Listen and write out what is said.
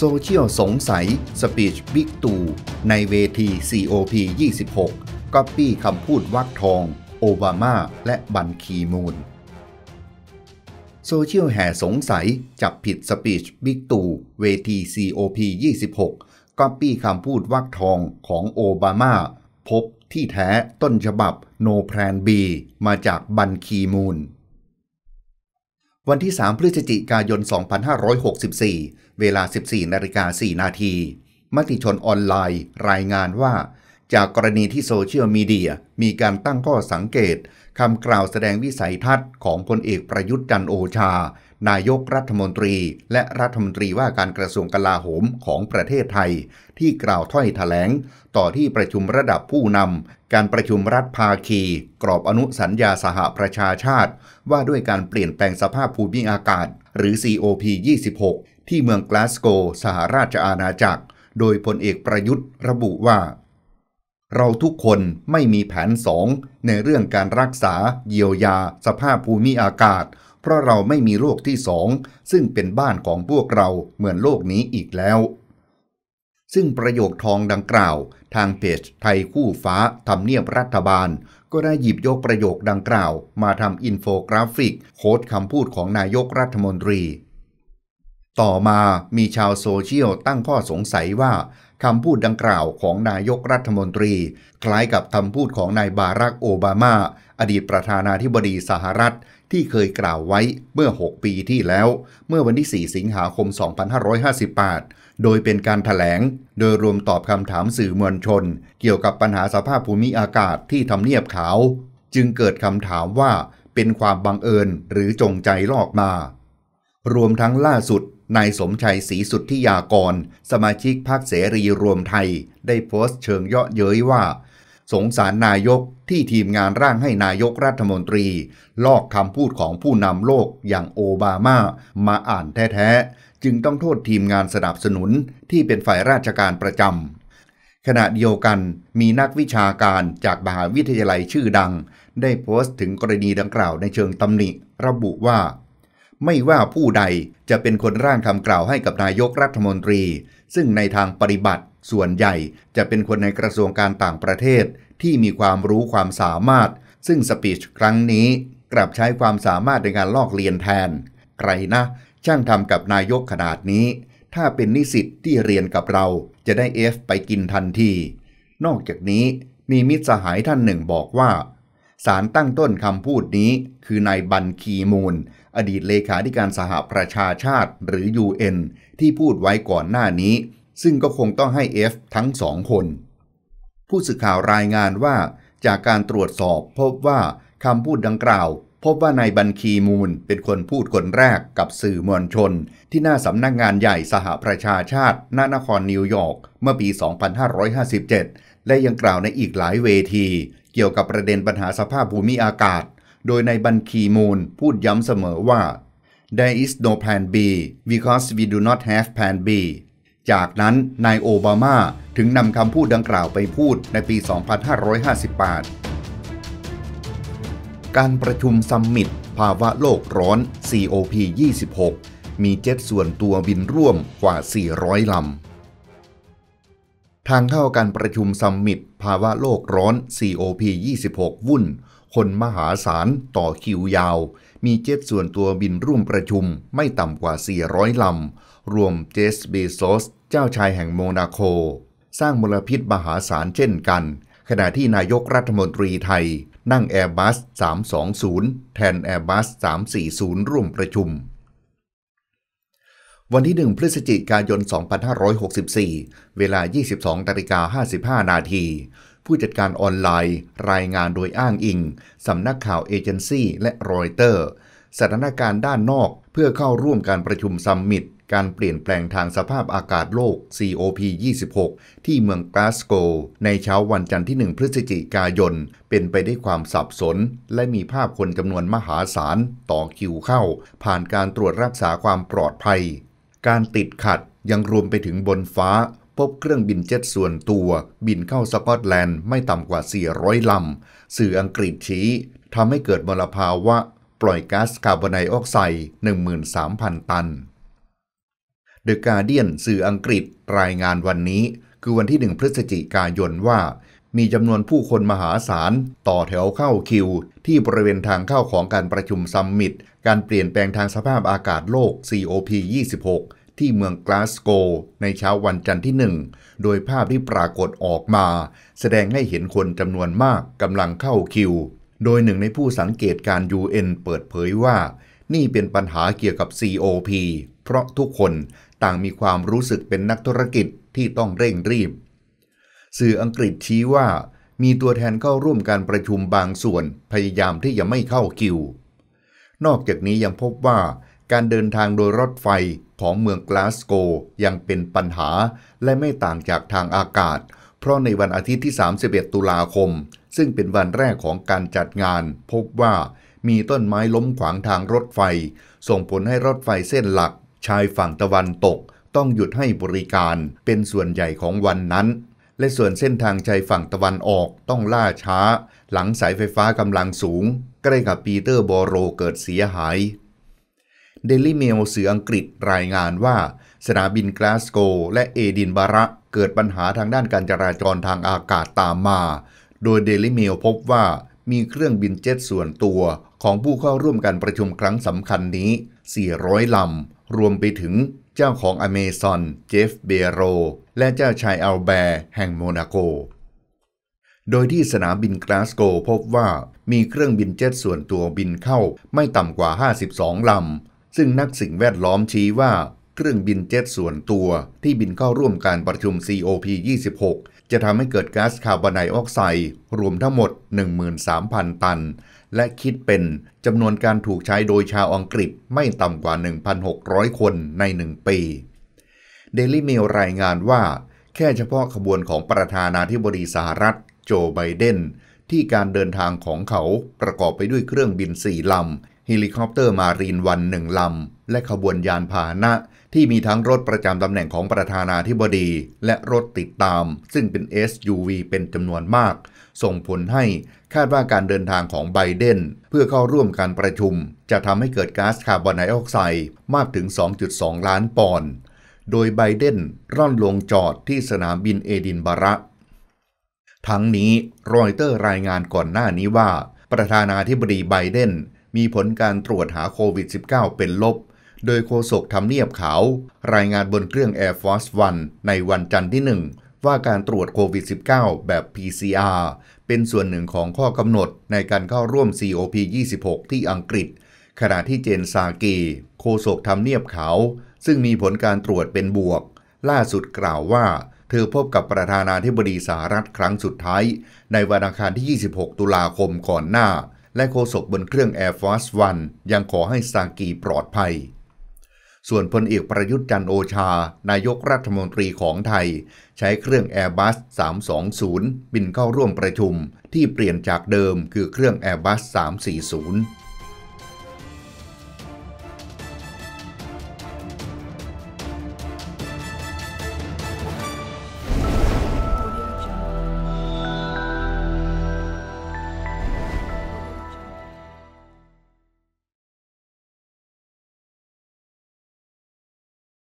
โซเชียลสงสัยสปีชบิ๊กตู่ในเวที COP 26ก๊อปปี้คำพูดวักทองโอบามาและบันคีมูลโซเชียลแห่สงสัยจับผิดสปีชบิ๊กตู่เวที COP 26ก๊อปปี้คำพูดวักทองของโอบามาพบที่แท้ต้นฉบับโนแพรนบีมาจากบันคีมูลวันที่ 3พฤศจิกายน 2564 เวลา 14นาฬิกา4นาทีมติชนออนไลน์ รายงานว่า จากกรณีที่โซเชียลมีเดียมีการตั้งข้อสังเกต คำกล่าวแสดงวิสัยทัศน์ของพลเอกประยุทธ์จันโอชานายกรัฐมนตรีและรัฐมนตรีว่าการกระทรวงกลาโหมของประเทศไทยที่กล่าวถ้อยถแถลงต่อที่ประชุมระดับผู้นำการประชุมรัฐภาคีกรอบอนุสัญญาสหประชาชาติว่าด้วยการเปลี่ยนแปลงสภาพภูมิอากาศหรือ COP 26ที่เมืองกลาสโกสหราชอาณาจักร โดยพลเอกประยุทธ์ระบุว่า เราทุกคนไม่มีแผนสองในเรื่องการรักษาเยียวยาสภาพภูมิอากาศเพราะเราไม่มีโลกที่สอง ซึ่งเป็นบ้านของพวกเราเหมือนโลกนี้อีกแล้ว ซึ่งประโยคทองดังกล่าว ทางเพจ ไทยคู่ฟ้าทำเนียบรัฐบาล ก็ได้หยิบยกประโยคดังกล่าว มาทำอินโฟกราฟิก โค้ดคำพูดของนายกรัฐมนตรี ต่อมามีชาวโซเชียลตั้งข้อสงสัยว่าคำพูดดังกล่าวของนายกรัฐมนตรี คล้ายกับคำพูดของนายบารักโอบามาอดีตประธานาธิบดีสหรัฐที่เคยกล่าวไว้เมื่อ 6 ปีที่แล้ว เมื่อวันที่ 4 สิงหาคม 2558 โดยเป็นการถแถลง โดยรวมตอบคำถามสื่อมวลชน เกี่ยวกับปัญหาสภาพภูมิอากาศที่ทำเนียบขาว จึงเกิดคำถามว่าเป็นความบังเอิญหรือจงใจลอกมา รวมทั้งล่าสุดนายสมชัยศรีสุทธิยากร สมาชิกพรรคเสรีรวมไทย ได้โพสต์เชิงเยาะเย้ยว่าสงสารนายกที่ทีมงานร่างให้นายกรัฐมนตรี ลอกคำพูดของผู้นำโลกอย่างโอบามามาอ่านแท้ๆ จึงต้องโทษทีมงานสนับสนุนที่เป็นฝ่ายราชการประจำขณะเดียวกันมีนักวิชาการจากมหาวิทยาลัยชื่อดัง ได้โพสต์ถึงกรณีดังกล่าวในเชิงตำหนิ ระบุว่าไม่ว่าผู้ใดจะเป็นคนร่างคำกล่าวให้กับนายกรัฐมนตรี ซึ่งในทางปฏิบัติ ส่วนใหญ่จะเป็นคนในกระทรวงการต่างประเทศที่มีความรู้ความสามารถ ซึ่งสปีชครั้งนี้กลับใช้ความสามารถในการลอกเลียนแทน ใครนะช่างทำกับนายกขนาดนี้ ถ้าเป็นนิสิตที่เรียนกับเราจะได้เอฟไปกินทันที นอกจากนี้ มีมิตรสหายท่านหนึ่งบอกว่าสารตั้งต้นคำพูดนี้คือนายบันคีมูล อดีตเลขาธิการสหประชาชาติหรือ UN ที่พูดไว้ก่อนหน้านี้ ซึ่งก็คงต้องให้เอฟทั้งสองคน ผู้สื่อข่าวรายงานว่า จากการตรวจสอบพบว่าคำพูดดังกล่าว พบว่านายบันคีมูลเป็นคนพูดคนแรกกับสื่อมวลชน ที่หน้าสำนักงงานใหญ่สหประชาชาติ นานครนิวยอร์กเมื่อปี 2557 และยังกล่าวในอีกหลายเวทีเกี่ยวกับประเด็นปัญหาสภาพภูมิอากาศ โดยในบัญคีมูลพูดย้ำเสมอว่า there is no plan B because we do not have plan B จากนั้นนายโอบามาถึงนำคำพูดดังกล่าวไปพูดในปี 2558 การประชุมซัมมิตภาวะโลกร้อน COP26 มีเจ็ดส่วนตัวบินร่วมกว่า 400 ลำทางเข้าการประชุมซัมมิตภาวะโลกร้อน COP 26วุ่น คนมหาศาลต่อคิวยาว มีเจ็ตส่วนตัวบินร่วมประชุมไม่ต่ำกว่า 400 ลำ รวมเจสเบโซส เจ้าชายแห่งโมนาโค สร้างมลพิษมหาศาลเช่นกัน ขณะที่นายกรัฐมนตรีไทย นั่งแอร์บัส 320 แทนแอร์บัส 340 ร่วมประชุมวันที่ 1 พฤศจิกายน 2564 เวลา 22นาิกา55 นาที ผู้จัดการออนไลน์ รายงานโดยอ้างอิง สำนักข่าวเอเจนซี่และรอยเตอร์ สถานการณ์ด้านนอกเพื่อเข้าร่วมการประชุมซัมมิต การเปลี่ยนแปลงทางสภาพอากาศโลก COP26 ที่เมืองกาสโกในเช้าวันจันทร์ที่ 1 พฤศจิกายน เป็นไปได้วยความสับสน และมีภาพคนจำนวนมหาศาล ต่อคิวเข้า ผ่านการตรวจรักษาความปลอดภัยการติดขัดยังรวมไปถึงบนฟ้าพบเครื่องบินเจ็ตส่วนตัว บินเข้าสกอตแลนด์ไม่ต่ำกว่า 400 ลำ สื่ออังกฤษชี้ทำให้เกิดมลภาวะ ปล่อยก๊าซคาร์บอนไดออกไซด์ 13,000 ตัน เดอะการเดียนสื่ออังกฤษ รายงานวันนี้คือวันที่ 1 พฤศจิกายนว่า มีจำนวนผู้คนมหาศาล ต่อแถวเข้าคิว ที่บริเวณทางเข้าของการประชุมซัมมิต การเปลี่ยนแปลงทางสภาพอากาศโลก COP26 ที่เมืองกลาสโกในเช้าวันจันทร์ที่หนึ่ง โดยภาพที่ปรากฏออกมา แสดงให้เห็นคนจำนวนมากกำลังเข้าคิว โดยหนึ่งในผู้สังเกตการ UN เปิดเผยว่า นี่เป็นปัญหาเกี่ยวกับ COP เพราะทุกคนต่างมีความรู้สึกเป็นนักธุรกิจที่ต้องเร่งรีบ สื่ออังกฤษชี้ว่า มีตัวแทนเข้าร่วมการประชุมบางส่วนพยายามที่จะไม่เข้าคิว นอกจากนี้ยังพบว่าการเดินทางโดยรถไฟของเมืองกลาสโก ยังเป็นปัญหา และไม่ต่างจากทางอากาศ เพราะในวันอาทิตย์ที่ 31 ตุลาคม ซึ่งเป็นวันแรกของการจัดงาน พบว่ามีต้นไม้ล้มขวางทางรถไฟ ส่งผลให้รถไฟเส้นหลัก ชายฝั่งตะวันตก ต้องหยุดให้บริการเป็นส่วนใหญ่ของวันนั้น และส่วนเส้นทางชายฝั่งตะวันออกต้องล่าช้า หลังสายไฟฟ้ากำลังสูง ใกล้กับปีเตอร์บอโรเกิดเสียหายเดลี่เมลสื่ออังกฤษรายงานว่า สนามบินกลาสโกและเอดินบาระเกิดปัญหาทางด้านการจราจรทางอากาศตามมา โดยเดลี่เมลพบว่ามีเครื่องบินเจ็ตส่วนตัวของผู้เข้าร่วมการประชุมครั้งสำคัญนี้ 400 ลำ รวมไปถึงเจ้าของอเมซอนเจฟเบโรและเจ้าชายอัลแบร์แห่งโมนาโก โดยที่สนามบินกลาสโกพบว่ามีเครื่องบินเจ็ตส่วนตัวบินเข้าไม่ต่ำกว่า 52 ลำซึ่งนักสิ่งแวดล้อมชี้ว่า เครื่องบินเจ็ตส่วนตัวที่บินเข้าร่วมการประชุม COP 26จะทำให้เกิดก๊าซคาร์บอนไดออกไซด์ รวมทั้งหมด 13,000 ตัน และคิดเป็นจำนวนการถูกใช้โดยชาวอังกฤษไม่ต่ำกว่า 1,600 คนใน 1 ปีเดลี่เมลรายงานว่าแค่เฉพาะขบวนของประธานาธิบดีสหรัฐ โจ ไบเดนที่การเดินทางของเขาประกอบไปด้วยเครื่องบินสี่ลำเฮลิคอปเตอร์มารีนวันหนึ่งลำและขบวนยานพาหนะที่มีทั้งรถประจำตำแหน่งของประธานาธิบดีและรถติดตาม ซึ่งเป็น SUV เป็นจำนวนมาก ส่งผลให้คาดว่าการเดินทางของไบเดนเพื่อเข้าร่วมการประชุม จะทำให้เกิดก๊าซคาร์บอนไดออกไซด์มากถึง 2.2 ล้านปอนด์โดยไบเดนร่อนลงจอดที่สนามบินเอดินบาระ ทั้งนี้รอยเตอร์รายงานก่อนหน้านี้ว่าประธานาธิบดีไบเดนมีผลการตรวจหาโควิด -19 เป็นลบ โดยโฆษกทำเนียบขาวรายงานบนเครื่อง Air Force One ในวันจันทร์ที่ 1ว่าการตรวจโควิด -19 แบบ PCR เป็นส่วนหนึ่งของข้อกำหนดในการเข้าร่วม COP 26ที่อังกฤษ ขณะที่เจนซาเกีโฆษกทำเนียบขาวซึ่งมีผลการตรวจเป็นบวก ล่าสุดกล่าวว่า เธอพบกับประธานาธิบดีสหรัฐครั้งสุดท้าย ในวันอังคารที่ 26 ตุลาคมก่อนหน้าและโฆษกบนเครื่อง Air Force One ยังขอให้สากีปลอดภัย ส่วนพลเอกประยุทธ์จันโอชา นายกรัฐมนตรีของไทยใช้เครื่อง Airbus 320 บินเข้าร่วมประชุม ที่เปลี่ยนจากเดิมคือเครื่อง Airbus 340